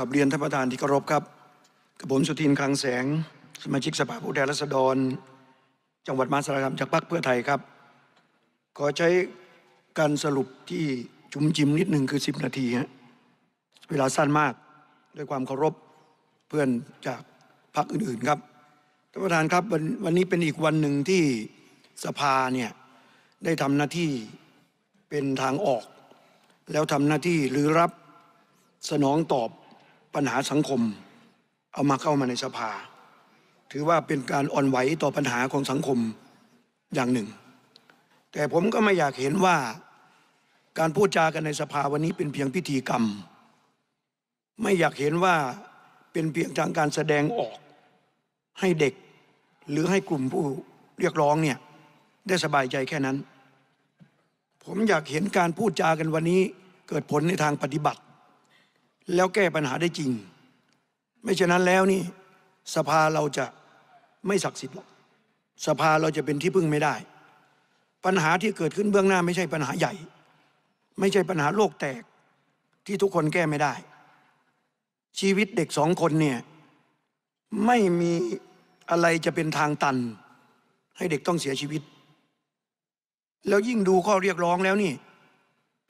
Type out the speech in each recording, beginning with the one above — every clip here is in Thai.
กับเรียนท่านประธานที่เคารพครับ กรบผมสุทินคลังแสง สมาชิกสภาผู้แทนราษฎร จังหวัดมหาสารคามจากพรรคเพื่อไทยครับ ขอใช้การสรุปที่จุมจิ้มนิดหนึ่งคือ 10 นาทีฮะเวลาสั้นมากด้วยความเคารพเพื่อนจากพรรคอื่นๆ ครับท่านประธานครับวันวันนี้เป็นอีกวันหนึ่งที่สภาเนี่ยได้ทำหน้าที่เป็นทางออก แล้วทำหน้าที่หรือรับสนองตอบปัญหาสังคมเอามาเข้ามาในสภา ถือว่าเป็นการอ่อนไหวต่อปัญหาของสังคมอย่างหนึ่ง แต่ผมก็ไม่อยากเห็นว่าการพูดจากันในสภาวันนี้เป็นเพียงพิธีกรรม ไม่อยากเห็นว่าเป็นเพียงทางการแสดงออกให้เด็ก หรือให้กลุ่มผู้เรียกร้องเนี่ยได้สบายใจแค่นั้น ผมอยากเห็นการพูดจากันวันนี้เกิดผลในทางปฏิบัติแล้วแก้ปัญหาได้จริง ไม่ฉะนั้นแล้วนี่ สภาเราจะไม่ศักดิ์สิทธิ์หรอกสภาเราจะเป็นที่พึ่งไม่ได้ ปัญหาที่เกิดขึ้นเบื้องหน้าไม่ใช่ปัญหาใหญ่ ไม่ใช่ปัญหาโลกแตกที่ทุกคนแก้ไม่ได้ ชีวิตเด็กสองคนเนี่ย ไม่มีอะไรจะเป็นทางตัน ให้เด็กต้องเสียชีวิต แล้วยิ่งดูข้อเรียกร้องแล้วนี่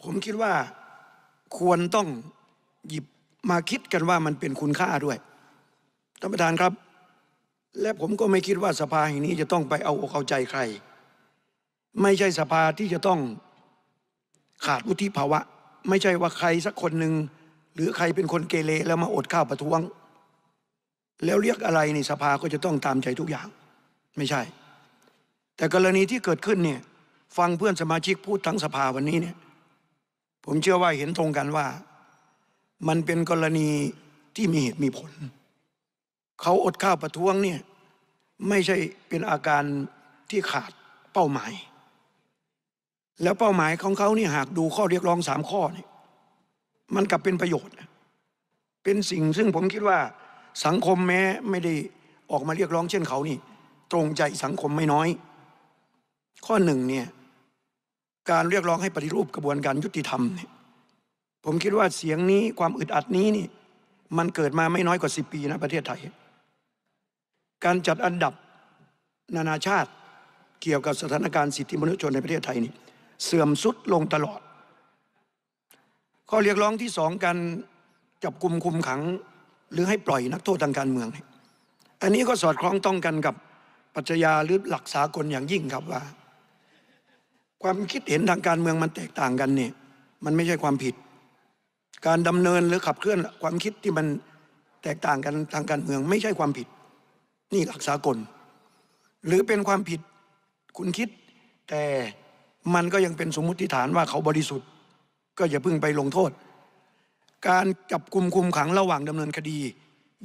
ผมคิดว่าควรต้องหยิบมาคิดกันว่ามันเป็นคุณค่าด้วยท่านประธานครับ และผมก็ไม่คิดว่าสภาแห่งนี้จะต้องไปเอาอกเอาใจใคร ไม่ใช่สภาที่จะต้องขาดวุฒิภาวะ ไม่ใช่ว่าใครสักคนหนึ่ง หรือใครเป็นคนเกเรแล้วมาอดข้าวประท้วง แล้วเรียกอะไรในสภาก็จะต้องตามใจทุกอย่าง ไม่ใช่ แต่กรณีที่เกิดขึ้นเนี่ย ฟังเพื่อนสมาชิกพูดทั้งสภาวันนี้เนี่ย ผมเชื่อว่าเห็นตรงกันว่ามันเป็นกรณีที่มีเหตุมีผลเขาอดข้าวประท้วงเนี่ยไม่ใช่เป็นอาการที่ขาดเป้าหมาย แล้วเป้าหมายของเขานี่หากดูข้อเรียกร้องสามข้อนี่มันกลับเป็นประโยชน์ เป็นสิ่งซึ่งผมคิดว่าสังคมแม้ไม่ได้ออกมาเรียกร้องเช่นเขานี่ตรงใจสังคมไม่น้อย ข้อหนึ่งเนี่ยการเรียกร้องให้ปฏิรูปกระบวนการยุติธรรมเนี่ยผมคิดว่าเสียงนี้ความอึดอัดนี้นี่ มันเกิดมาไม่น้อยกว่าสิปีนะประเทศไทย การจัดอันดับนานาชาติเกี่ยวกับสถานการณ์สิทธิมนุษยชนในประเทศไทยนี่เสื่อมสุดลงตลอด ข้อเรียกร้องที่สองการจับกลุ่มคุมขังหรือให้ปล่อยนักโทษทางการเมือง อันนี้ก็สอดคล้องต้องกันกับปัจจยาหรือหลักสากลอย่างยิ่งครับว่า ความคิดเห็นทางการเมืองมันแตกต่างกันเนี่ยมันไม่ใช่ความผิดการดำเนินหรือขับเคลื่อนความคิดที่มันแตกต่างกันทางการเมืองไม่ใช่ความผิด นี่หลักสากลหรือเป็นความผิดคุณคิดแต่มันก็ยังเป็นสมมุติฐานว่าเขาบริสุทธิ์ ก็อย่าเพิ่งไปลงโทษ การจับกลุ่มคุมขังระหว่างดำเนินคดี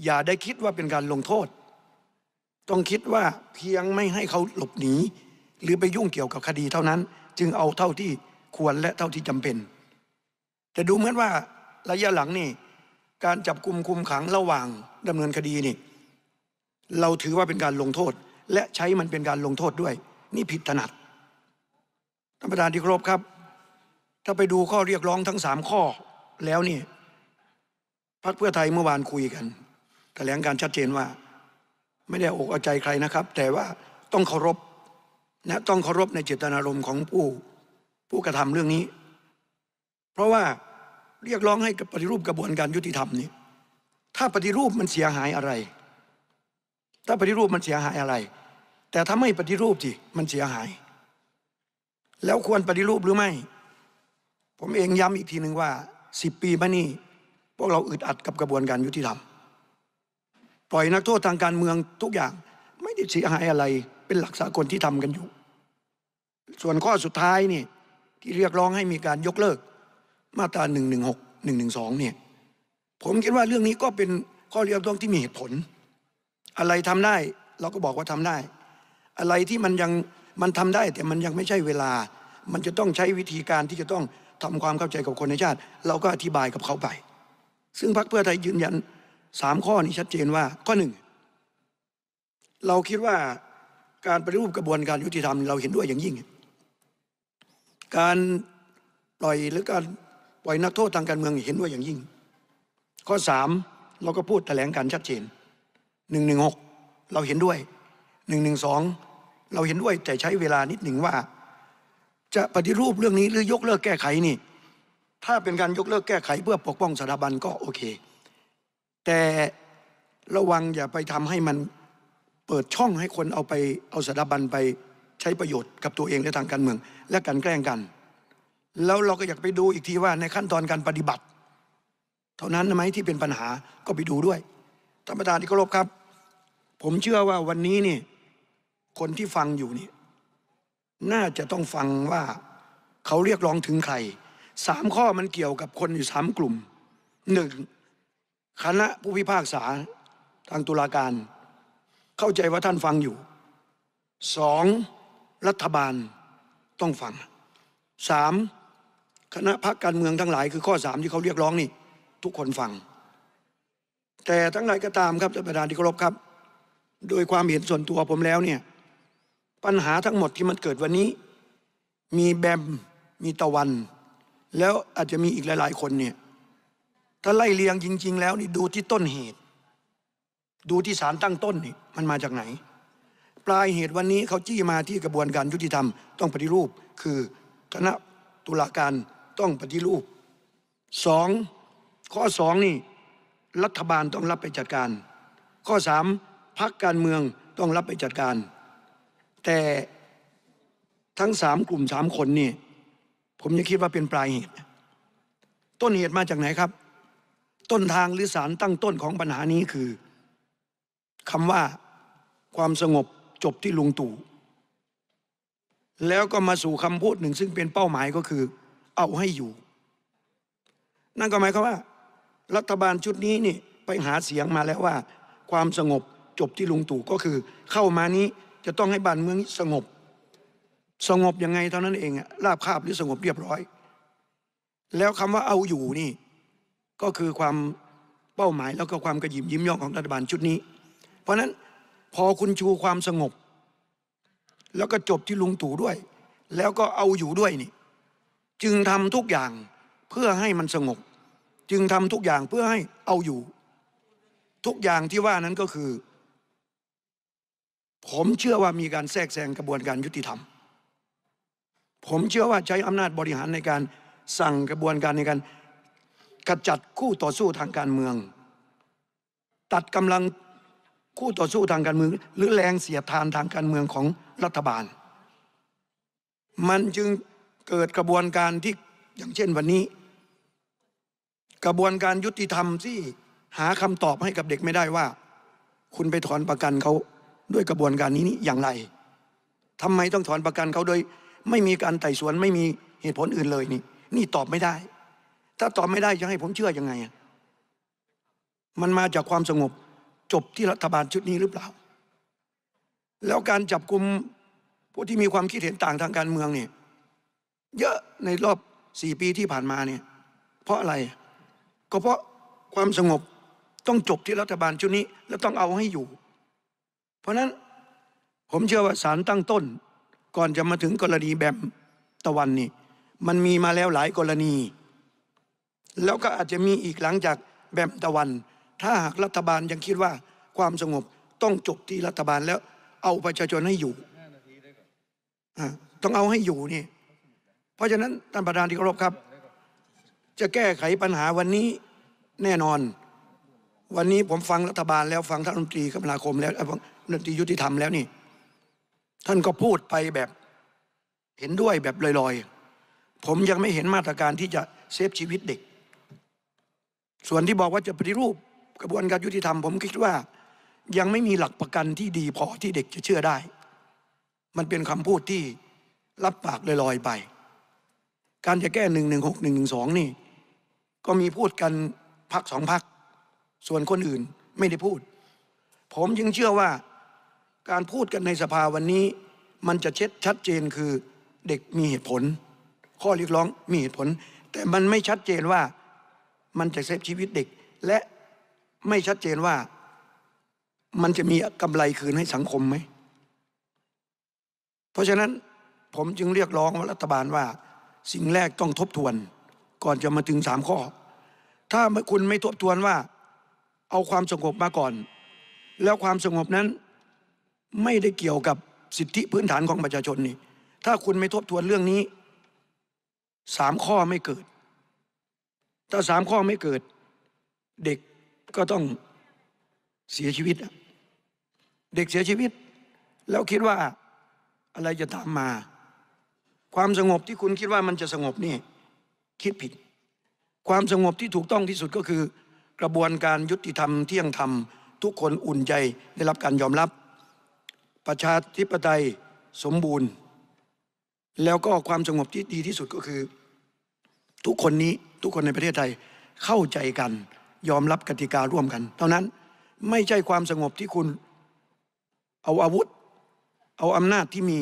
อย่าได้คิดว่าเป็นการลงโทษ ต้องคิดว่าเพียงไม่ให้เขาหลบหนีหรือไปยุ่งเกี่ยวกับคดีเท่านั้น จึงเอาเท่าที่ควรและเท่าที่จำเป็น แต่ดูเหมือนว่าระยะหลังนี่การจับกลุ่มคุมขังระหว่างดำเนินคดีนี่ เราถือว่าเป็นการลงโทษ และใช้มันเป็นการลงโทษด้วยนี่ผิดถนัดท่านประธานที่ครบครับ ถ้าไปดูข้อเรียกร้องทั้งสามข้อแล้วนี่พรรคเพื่อไทยเมื่อวานคุยกันแถลงการชัดเจนว่า ไม่ได้อกเอาใจใครนะครับ แต่ว่าต้องเคารพนะต้องเคารพในเจตนารมณ์ของผู้ ผู้กระทำเรื่องนี้ เพราะว่าเรียกร้องให้ปฏิรูปกระบวนการยุติธรรมนี่ถ้าปฏิรูปมันเสียหายอะไร ถ้าปฏิรูปมันเสียหายอะไร แต่ถ้าไม่ปฏิรูปสิมันเสียหาย แล้วควรปฏิรูปหรือไม่ ผมเองย้ำอีกทีหนึ่งว่าสิบปีมานี่ พวกเราอึดอัดกับกระบวนการยุติธรรมปล่อยนักโทษทางการเมืองทุกอย่างไม่ได้เสียหายอะไรเป็นหลักสากลที่ทำกันอยู่ส่วนข้อสุดท้ายนี่ที่เรียกร้องให้มีการยกเลิกมาตราหนึ่งหนึ่งหกหนึ่งหนึ่งสองเนี่ย ผมคิดว่าเรื่องนี้ก็เป็นข้อเรียกร้องที่มีเหตุผล อะไรทำได้เราก็บอกว่าทำได้ อะไรที่มันยัง มันทำได้แต่มันยังไม่ใช่เวลา มันจะต้องใช้วิธีการที่จะต้องทำความเข้าใจกับคนในชาติ เราก็อธิบายกับเขาไป ซึ่งพรรคเพื่อไทยยืนยันสามข้อนี้ชัดเจนว่าข้อหนึ่งเราคิดว่าการปฏิรูปกระบวนการยุติธรรม เราเห็นด้วยอย่างยิ่ง การปล่อยหรือการปล่อยนักโทษทางการเมืองเห็นด้วยอย่างยิ่ง ข้อมเราก็พูดแถลงการชัดเจน1หกเราเห็นด้วย1องเราเห็นด้วยแต่ใช้เวลานิดหนึ่งว่า จะปฏิรูปเรื่องนี้หรือยกเลิกแก้ไขนี่ ถ้าเป็นการยกเลิกแก้ไขเพื่อปกป้องสถาบันก็โอเค แต่ระวังอย่าไปทำให้มันเปิดช่องให้คนเอาไปเอาสถาบันไปใช้ประโยชน์กับตัวเองและทางการเมืองและการแกล้งกันแล้วเราก็อยากไปดูอีกทีว่าในขั้นตอนการปฏิบัติ เท่านั้นไหมที่เป็นปัญหาก็ไปดูด้วยท่านประธานที่เคารพครับ ผมเชื่อว่าวันนี้นี่คนที่ฟังอยู่นี่น่าจะต้องฟังว่าเขาเรียกร้องถึงใครสามข้อมันเกี่ยวกับคนอยู่สามกลุ่มหนึ่งคณะผู้พิพากษาทางตุลาการ เข้าใจว่าท่านฟังอยู่สอง รัฐบาลต้องฟังสามคณะพักการเมืองทั้งหลายคือข้อสามที่เขาเรียกร้องนี่ทุกคนฟัง แต่ทั้งหลายก็ตามครับท่านประธานที่เคารพครับ โดยความเห็นส่วนตัวผมแล้วเนี่ยปัญหาทั้งหมดที่มันเกิดวันนี้ มีแบมมีตะวัน แล้วอาจจะมีอีกหลาย ๆคนเนี่ยถ้าไล่เลียงจริงๆ แล้วนี่ดูที่ต้นเหตุ ดูที่สารตั้งต้นนี่มันมาจากไหน ปลายเหตุวันนี้เขาจี้มาที่กระบวนการยุติธรรมต้องปฏิรูป คือคณะตุลาการต้องปฏิรูปสองข้อสองนี่รัฐบาลต้องรับไปจัดการ ข้อสามพักการเมืองต้องรับไปจัดการ แต่ทั้งสามกลุ่มสามคนนี่ผมยังคิดว่าเป็นปลายเหตุต้นเหตุมาจากไหนครับ ต้นทางหรือสารตั้งต้นของปัญหานี้คือคำว่าความสงบจบที่ลุงตู่แล้วก็มาสู่คำพูดหนึ่งซึ่งเป็นเป้าหมายก็คือเอาให้อยู่ นั่นก็หมายความว่า รัฐบาลชุดนี้นี่ไปหาเสียงมาแล้วว่า ความสงบจบที่ลุงตู่ก็คือ เข้ามานี้จะต้องให้บ้านเมืองสงบ สงบยังไง เท่านั้นเองอะราบคาบหรือสงบเรียบร้อย แล้วคำว่าเอาอยู่นี่ ก็คือความเป้าหมาย แล้วก็ความกระยิมยิ้มย่องของรัฐบาลชุดนี้ เพราะฉะนั้นพอคุณชูความสงบ แล้วก็จบที่ลุงตู่ด้วย แล้วก็เอาอยู่ด้วยนี่จึงทำทุกอย่างเพื่อให้มันสงบจึงทำทุกอย่างเพื่อให้เอาอยู่ ทุกอย่างที่ว่านั้นก็คือ ผมเชื่อว่ามีการแทรกแซงกระบวนการยุติธรรม ผมเชื่อว่าใช้อำนาจบริหารในการสั่งกระบวนการในการขจัดคู่ต่อสู้ทางการเมือง ตัดกำลังคู่ต่อสู้ทางการเมือง หรือแรงเสียดทานทางการเมืองของรัฐบาลมันจึงเกิดกระบวนการที่อย่างเช่นวันนี้ กระบวนการยุติธรรมที่หาคำตอบให้กับเด็กไม่ได้ว่า คุณไปถอนประกันเขาด้วยกระบวนการนี้นี้อย่างไร ทำไมต้องถอนประกันเขาโดย ไม่มีการไต่สวนไม่มีเหตุผลอื่นเลยนี่ นี่ตอบไม่ได้ ถ้าตอบไม่ได้จะให้ผมเชื่ออยังไง มันมาจากความสงบจบที่รัฐบาลชุดนี้หรือเปล่า แล้วการจับกลุ่มผู้ที่มีความคิดเห็นต่างทางการเมืองเนี่ยเยอะในรอบสี่ปีที่ผ่านมาเนี่ย เพราะอะไรก็เพราะความสงบต้องจบที่รัฐบาลชุดนี้ แล้วต้องเอาให้อยู่ เพราะนั้นผมเชื่อว่าสารตั้งต้น ก่อนจะมาถึงกรณีแบมตะวันนี่ มันมีมาแล้วหลายกรณี แล้วก็อาจจะมีอีกหลังจากแบมตะวัน ถ้าหากรัฐบาลยังคิดว่าความสงบ ต้องจบที่รัฐบาลแล้วเอาประชาชนให้อยู่ต้องเอาให้อยู่นี่เพราะฉะนั้นท่านประธานที่เคารพครับ จะแก้ไขปัญหาวันนี้แน่นอนวันนี้ผมฟังรัฐบาลแล้วฟังท่านรัฐมนตรีคมนาคมแล้วรัฐมนตรียุติธรรมแล้วนี่ ท่านก็พูดไปแบบเห็นด้วยแบบลอยๆ ผมยังไม่เห็นมาตรการที่จะเซฟชีวิตเด็ก ส่วนที่บอกว่าจะปฏิรูปกระบวนการยุติธรรมผมคิดว่ายังไม่มีหลักประกันที่ดีพอที่เด็กจะเชื่อได้ มันเป็นคำพูดที่รับปากลอยๆไปการจะแก้หนึ่งหนึ่งหกหนึ่งหนึ่งสองนี่ ก็มีพูดกันพักสองพักส่วนคนอื่นไม่ได้พูด ผมจึงเชื่อว่าการพูดกันในสภาวันนี้ มันจะเช็ดชัดเจนคือเด็กมีเหตุผล ข้อเรียกร้องมีเหตุผล แต่มันไม่ชัดเจนว่า มันจะเซฟชีวิตเด็ก และไม่ชัดเจนว่า มันจะมีกำไรคืนให้สังคมไหม เพราะฉะนั้นผมจึงเรียกร้องรัฐบาลว่าสิ่งแรกต้องทบทวนก่อนจะมาถึงสามข้อ ถ้าคุณไม่ทบทวนว่าเอาความสงบมาก่อน แล้วความสงบนั้นไม่ได้เกี่ยวกับสิทธิพื้นฐานของประชาชนนี่ ถ้าคุณไม่ทบทวนเรื่องนี้ สามข้อไม่เกิด ถ้าสามข้อไม่เกิด เด็กก็ต้องเสียชีวิตเด็กเสียชีวิตแล้วคิดว่าอะไรจะตามมาความสงบที่คุณคิดว่ามันจะสงบนี่ คิดผิด ความสงบที่ถูกต้องที่สุดก็คือกระบวนการยุติธรรมเที่ยงธรรม ทุกคนอุ่นใจได้รับการยอมรับ ประชาธิปไตยสมบูรณ์ แล้วก็ความสงบที่ดีที่สุดก็คือ ทุกคนนี้ทุกคนในประเทศไทยเข้าใจกันยอมรับกติการ่วมกัน เท่านั้นไม่ใช่ความสงบที่คุณ เอาอาวุธ เอาอำนาจที่มี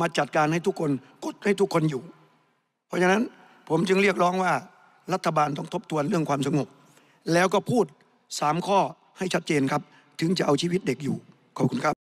มาจัดการให้ทุกคน กดให้ทุกคนอยู่ เพราะฉะนั้นผมจึงเรียกร้องว่ารัฐบาลต้องทบทวนเรื่องความสงบแล้วก็พูดสามข้อให้ชัดเจนครับ ถึงจะเอาชีวิตเด็กอยู่ ขอบคุณครับ